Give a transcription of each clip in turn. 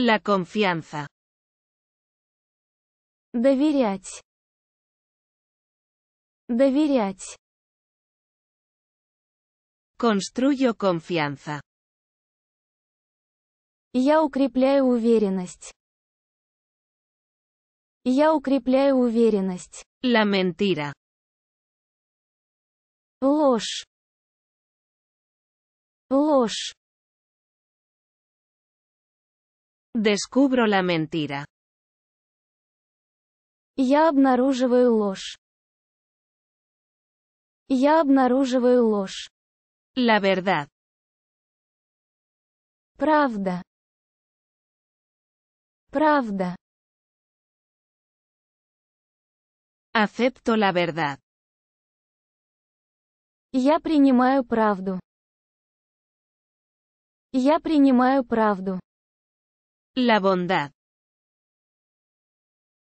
La confianza. Доверять. Доверять. Construyo confianza. Я укрепляю уверенность. Я укрепляю уверенность. La mentira. Ложь. Ложь. Descubro la mentira. Я обнаруживаю ложь. Я обнаруживаю ложь. La verdad. Правда. Правда. Acepto la verdad. Я принимаю правду. Я принимаю правду. La bondad.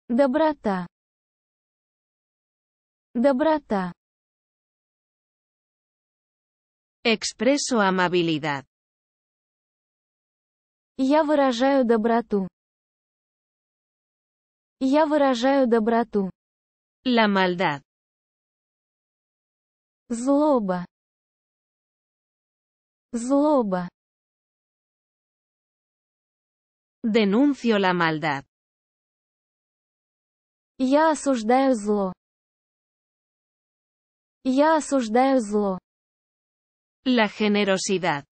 Доброта. Доброта. Expreso amabilidad. Я выражаю доброту. Я выражаю доброту. La maldad. Злоба. Злоба. Denuncio la maldad. Yo asumo el zlo. Yo zlo. La generosidad.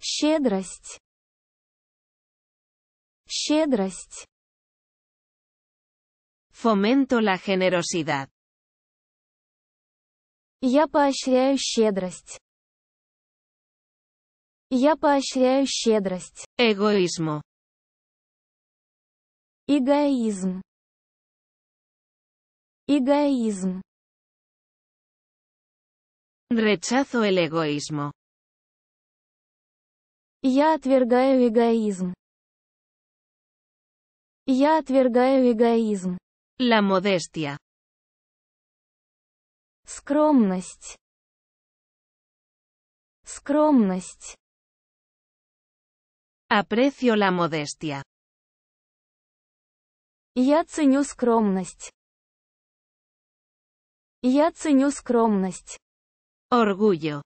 Schedrost. Schedrost. Fomento la generosidad. Yo poaschlyaю Я поощряю щедрость. Эгоизмо. Эгоизм. Эгоизм. Rechazo el egoísmo. Я отвергаю эгоизм. Я отвергаю эгоизм. La modestia. Скромность. Скромность. Aprecio la modestia. Я ценю скромность. Я ценю скромность. Orgullo.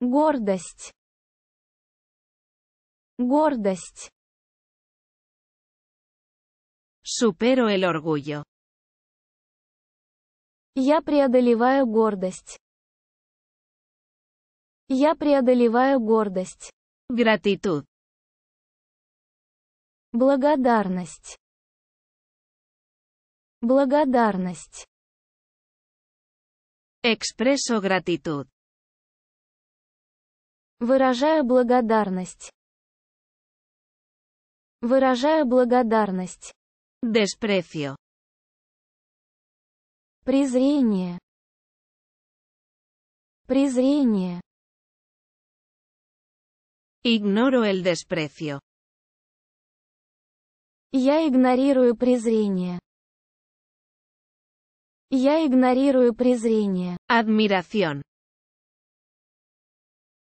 Гордость. Гордость. Supero el orgullo. Я преодолеваю гордость. Я преодолеваю гордость. Gratitud. Благодарность. Благодарность. Экспрессо gratitud. Выражаю благодарность. Выражаю благодарность. Desprecio. Презрение. Презрение. Ignoro el desprecio. Я игнорирую презрение. Я игнорирую презрение. Admiración.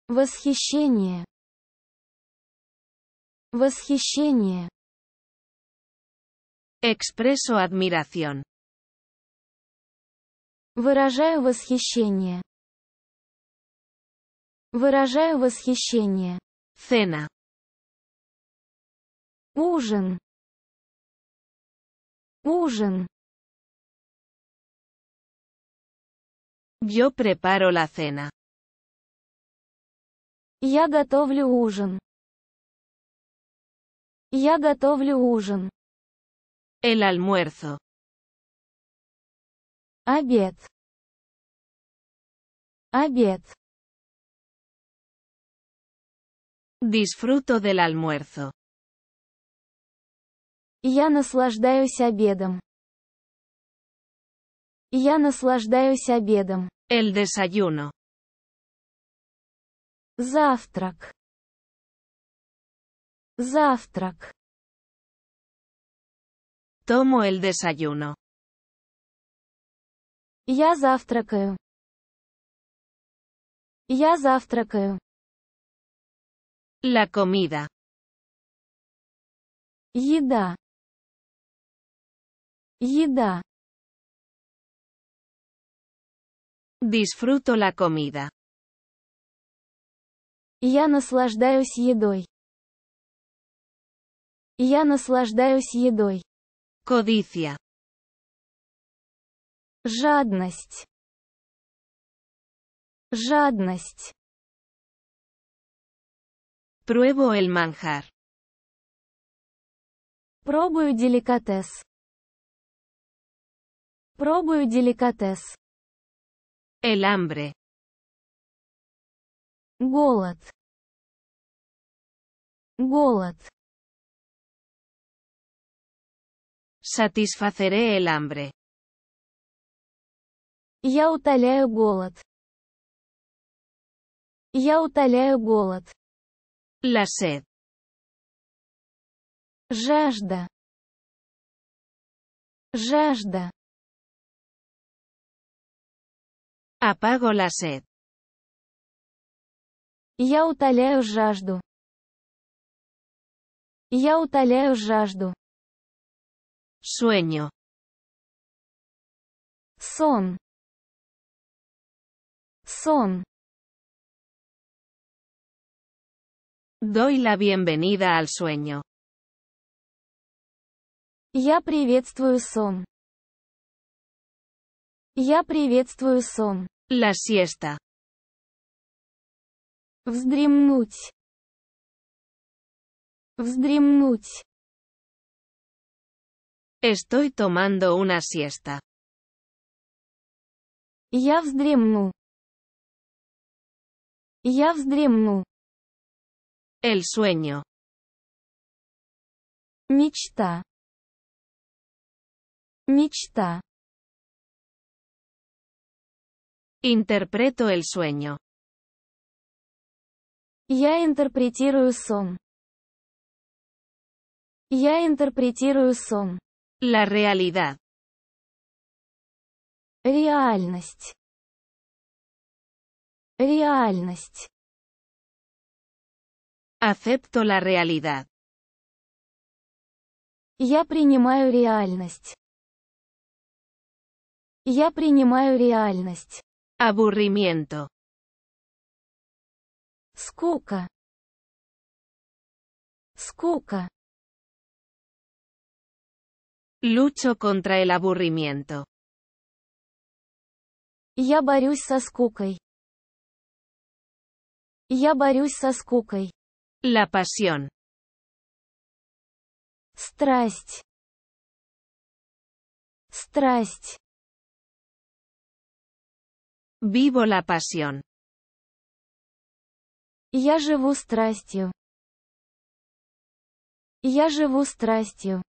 Восхищение. Восхищение. Экспрессо admiración. Выражаю восхищение. Выражаю восхищение. Cena. Ужин. Ужин. Yo preparo la cena. Я готовлю ужин. Я готовлю ужин. El almuerzo. Обед. Обед. Disfruto del almuerzo. Я наслаждаюсь обедом. Я наслаждаюсь обедом. El desayuno. Завтрак. Завтрак. Tomo el desayuno. Я завтракаю. Я завтракаю. La comida. Еда. Еда. Disfruto la comida. Я наслаждаюсь едой. Я наслаждаюсь едой. Codicia. Жадность. Жадность. Пробую el manjar. Пробую деликатес. Пробую деликатес. El hambre. Голод. Голод. Satisfaceré el hambre. Я утоляю голод. Я утоляю голод. La sed. Жажда. Жажда. Apago la sed. Я утоляю жажду. Я утоляю жажду. Sueño. Сон. Сон. Doy la bienvenida al sueño. Я приветствую сон. Я приветствую сон. La siesta. Вздремнуть. Вздремнуть. Estoy tomando una siesta. Я вздремну. Я вздремну. El sueño. Мечта. Мечта. Interpreto el sueño. Я интерпретирую сон. Я интерпретирую сон. La realidad. Реальность. Реальность. Acepto la realidad. Я принимаю реальность. Я принимаю реальность. Aburrimiento. Скука. Скука. Lucho contra el aburrimiento. Я борюсь со скукой. Я борюсь со скукой. La pasión. Страсть. Страсть. Vivo la pasión. Я живу страстью. Я живу страстью.